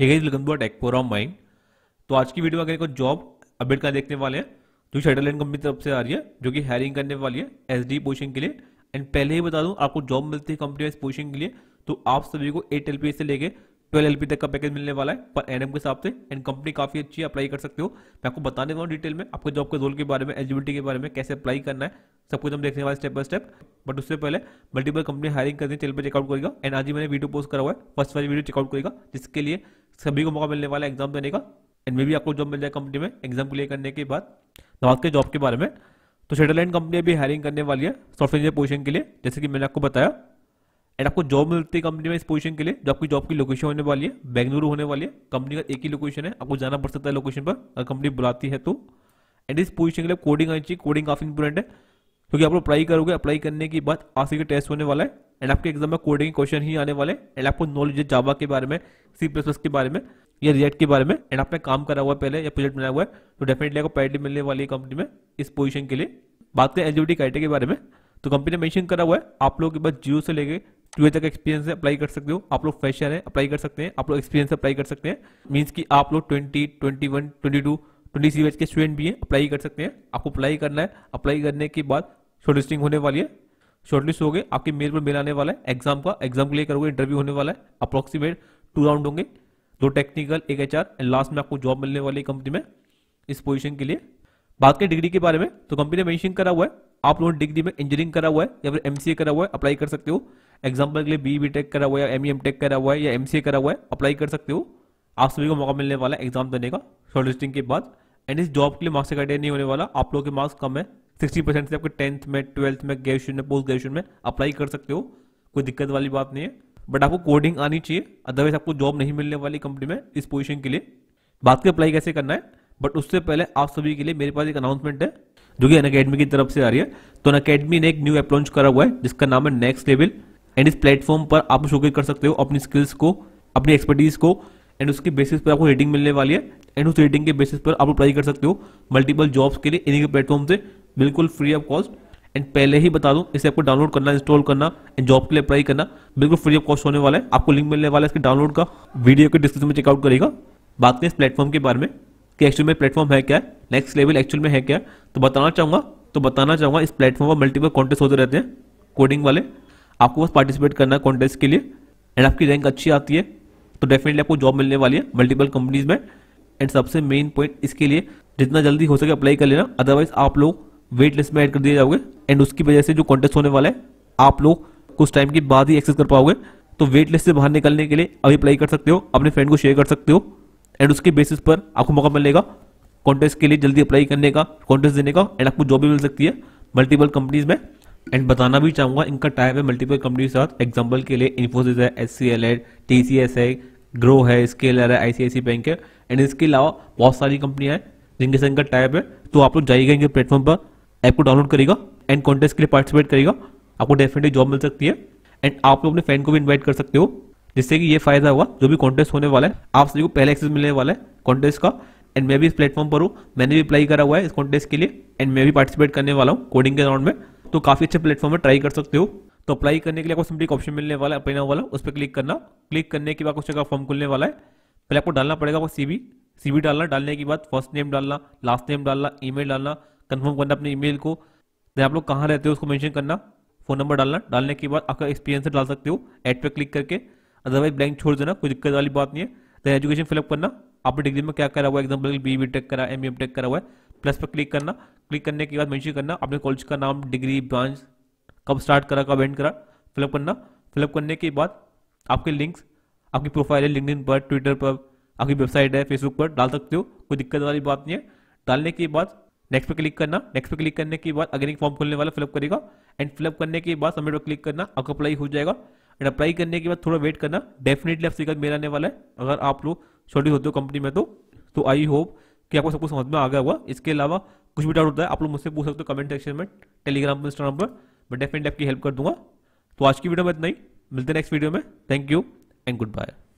hey guys welcome to Techpora mind तो आज की वीडियो में अगर जॉब अपडेट का देखने वाले हैं जो शेटरलैंड कंपनी तरफ से आ रही है जो कि हायरिंग करने वाली है एस डी पोजिशन के लिए एंड पहले ही बता दूं आपको जॉब मिलती है कंपनी इस पोजिशन के लिए तो आप सभी को एट एल से लेके ट्वेल्व एल तक का पैकेज मिलने वाला है पर एन के हिसाब से एंड कंपनी काफ़ी अच्छी अप्लाई कर सकते हो मैं आपको बताने वाला हूँ डिटेल में आपके जॉब के रोल के बारे में एलिजिबिलिटी के बारे में कैसे अप्लाई करना है सब कुछ हम देखने वाले स्टेप बाय स्टेप बट उससे पहले मल्टीपल कंपनी हायरिंग करने चैनल पर चेकआउट करेगा एंड आज ही मैंने वीडियो पोस्ट करा हुआ है फर्स्ट वाली वीडियो चेकआउट करेगा जिसके लिए सभी को मौका मिलने वाला है एग्जाम देने का एंड मे भी आपको जॉब मिल जाए कंपनी में एग्जाम क्लियर करने के बाद बात के जॉब के बारे में तो सेटेलाइट कंपनी अभी हायरिंग करने वाली है सॉफ्टवेयर इंजीनियर पोजिशन के लिए जैसे कि मैंने आपको बताया एंड आपको जॉब मिलती है कंपनी में इस पोजिशन के लिए जो आपकी जॉब की लोकेशन होने वाली है बेंगलुरु होने वाली है कंपनी का एक ही लोकेशन है आपको जाना पड़ सकता है लोकेशन पर अगर कंपनी बुलाती है तो एंड इस पोजिशन के लिए कोडिंग आनी चाहिए कोडिंग काफी इंपोर्टेंट है क्योंकि आप लोग अप्लाई करोगे अप्लाई करने के बाद आज के टेस्ट होने वाला है एंड आपके एग्जाम में कोडिंग क्वेश्चन ही आने वाले एंड आपको नॉलेज है जावा के बारे में सी प्लस प्लस के बारे में या रिएक्ट के बारे में एंड आपने काम करा हुआ है पहले या प्रोजेक्ट बनाया हुआ है तो डेफिनेटली आपको पैडी मिलने वाली है कंपनी में इस पोजीशन के लिए बात करें एलिजिबिलिटी क्राइटेरिया के बारे में तो कंपनी ने मैंशन करा हुआ है आप लोगों के पास जियो से लेके ट्वेल्थ तक एक्सपीरियंस है अप्लाई कर सकते हो आप लोग फ्रेशर है अप्लाई कर सकते हैं आप लोग एक्सपीरियंस अप्लाई कर सकते हैं मीन्स की आप लोग twenty twenty one twenty two twenty C के स्टूडेंट भी हैं अप्लाई कर सकते हैं आपको अप्लाई करना है अप्लाई करने के बाद शॉर्ट लिस्टिंग होने वाली है शॉर्टलिस्ट हो गए आपके मेल पर मेल आने वाला है एग्जाम का एग्जाम के लिए करोगे इंटरव्यू होने वाला है अप्रोक्सीमेट टू राउंड होंगे दो टेक्निकल एक एच एंड लास्ट में आपको जॉब मिलने वाली कंपनी में इस पोजिशन के लिए बात करें डिग्री के बारे में तो कंपनी ने मैं करा हुआ है आप लोगों ने डिग्री में इंजीनियरिंग करा हुआ है या फिर एमसीए करा हुआ है अप्लाई कर सकते हो एग्जाम्पल के लिए बी बी टेक करा हुआ है एम ई एम टेक करा हुआ है या एमसीए e करा हुआ है अप्लाई कर सकते हो आप सभी को मौका मिलने वाला है एग्जाम देने का शॉर्ट लिस्टिंग के बाद एंड इस जॉब के लिए मार्क्स का नहीं होने वाला आप लोगों के मार्क्स कम है सिक्सटी परसेंट से आपके टेंथ में ट्वेल्थ में ग्रेजुएशन में पोस्ट ग्रेजुएशन में अप्लाई कर सकते हो कोई दिक्कत वाली बात नहीं है बट आपको कोडिंग आनी चाहिए अदरवाइज आपको जॉब नहीं मिलने वाली कंपनी में इस पोजिशन के लिए बात के अप्लाई कैसे करना है बट उससे पहले आप सभी के लिए मेरे पास एक अनाउंसमेंट है जो कि अनकेडमी की तरफ से आ रही है तो अनकेडमी अकेडमी ने एक न्यू ऐप लॉन्च करा हुआ है जिसका नाम है नेक्स्ट लेवल एंड इस प्लेटफॉर्म पर आप शोकेस कर सकते हो अपनी स्किल्स को अपनी एक्सपर्टीज को एंड उसके बेसिस पर आपको रेटिंग मिलने वाली है एंड उस रेटिंग के बेसिस पर आप अप्लाई कर सकते हो मल्टीपल जॉब्स के लिए इन्हीं के प्लेटफॉर्म से बिल्कुल फ्री ऑफ कॉस्ट एंड पहले ही बता दूं इसे आपको डाउनलोड करना इंस्टॉल करना एंड जॉब के लिए अप्लाई करना बिल्कुल फ्री ऑफ कॉस्ट होने वाला है आपको लिंक मिलने वाला है इसके डाउनलोड का वीडियो के डिस्क्रिप्शन में चेकआउट करेगा बात करें इस प्लेटफॉर्म के बारे में कि एक्चुअल में प्लेटफॉर्म है क्या नेक्स्ट लेवल एक्चुअल में है क्या तो बताना चाहूँगा तो बताना चाहूंगा इस प्लेटफॉर्म पर मल्टीपल कॉन्टेस्ट होते रहते हैं कोडिंग वाले आपको बस पार्टिसिपेट करना है कॉन्टेस्ट के लिए एंड आपकी रैंक अच्छी आती है तो डेफिनेटली आपको जॉब मिलने वाली है मल्टीपल कंपनीज में एंड सबसे मेन पॉइंट इसके लिए जितना जल्दी हो सके अप्लाई कर लेना अदरवाइज आप लोग वेट लिस्ट में एड कर दिए जाओगे एंड उसकी वजह से जो कॉन्टेस्ट होने वाला है आप लोग कुछ टाइम के बाद ही एक्सेस कर पाओगे तो वेट लिस्ट से बाहर निकलने के लिए अभी अप्लाई कर सकते हो अपने फ्रेंड को शेयर कर सकते हो एंड उसके बेसिस पर आपको मौका मिलेगा कॉन्टेस्ट के लिए जल्दी अप्लाई करने का कॉन्टेस्ट देने का एंड आपको जॉब भी मिल सकती है मल्टीपल कंपनीज में एंड बताना भी चाहूंगा इनका टाइम है मल्टीपल कंपनी के साथ एग्जाम्पल के लिए इन्फोसिस है एस सी एल है टी सी एस है ग्रो है स्केलर है आईसीआईसी बैंक है एंड इसके अलावा बहुत सारी कंपनियां हैं जिनके संग का टाइप है तो आप लोग जाइएगा इनके प्लेटफॉर्म पर ऐप को डाउनलोड करेगा एंड कॉन्टेस्ट के लिए पार्टिसिपेट करेगा आपको डेफिनेटली जॉब मिल सकती है एंड आप लोग अपने फ्रेंड को भी इन्वाइट कर सकते हो जिससे कि ये फायदा हुआ जो भी कॉन्टेस्ट होने वाला है आप सभी को पहले एक्सेस मिलने वाला है कॉन्टेस्ट का एंड मैं भी इस प्लेटफॉर्म पर हूँ मैंने भी अप्लाई करा हुआ है इस कॉन्टेस्ट के लिए एंड मैं भी पार्टिसिपेट करने वाला हूँ कोडिंग के राउंड में तो काफ़ी अच्छे प्लेटफॉर्म में ट्राई कर सकते हो तो अप्लाई करने के लिए आपको सिंपली एक ऑप्शन मिलने वाला है अपना वाला उस पर क्लिक करना क्लिक करने के बाद कुछ जगह फॉर्म खुलने वाला है पहले आपको डालना पड़ेगा वो सीवी सीवी डालना डालने के बाद फर्स्ट नेम डालना लास्ट नेम डालना ईमेल डालना कंफर्म करना अपने ईमेल को देन आप लोग कहाँ रहते हो उसको मेंशन करना फोन नंबर डालना डालने के बाद आपका एक्सपीरियंस डाल सकते हो एड पर क्लिक करके अदरवाइज ब्लैंक छोड़ देना कोई दिक्कत वाली बात नहीं है देन एजुकेशन फिलअप करना आपने डिग्री में क्या करा हुआ है एग्जाम्पल बी बी टेक करा एम बी एम टेक करा हुआ है प्लस पर क्लिक करना क्लिक करने के बाद मेंशन करना अपने कॉलेज का नाम डिग्री ब्रांच कब स्टार्ट करा कब एंड करा फिलअप करना फिलअप करने के बाद आपके लिंक्स आपकी प्रोफाइल है लिंकडिन पर ट्विटर पर आपकी वेबसाइट है फेसबुक पर डाल सकते हो कोई दिक्कत वाली बात नहीं है डालने के बाद नेक्स्ट पर क्लिक करना नेक्स्ट पर क्लिक करने के बाद अगर एक फॉर्म खोलने वाला फिलअप करेगा एंड फिलअप करने के बाद सबमिट पर क्लिक करना आपको अप्लाई हो जाएगा एंड अप्लाई करने के बाद थोड़ा वेट करना डेफिनेटली आप सीखा मेल आने वाला है अगर आप लोग छोटी होते हो कंपनी में तो तो आई होप कि आपको सबको समझ में आ गया होगा इसके अलावा कुछ भी डाउट होता है आप लोग मुझसे पूछ सकते हो कमेंट सेक्शन में टेलीग्राम पर इंस्टाग्राम पर मैं डेफिनेटली आपकी हेल्प कर दूंगा तो आज की वीडियो में इतना ही मिलते हैं नेक्स्ट वीडियो में thank you and good bye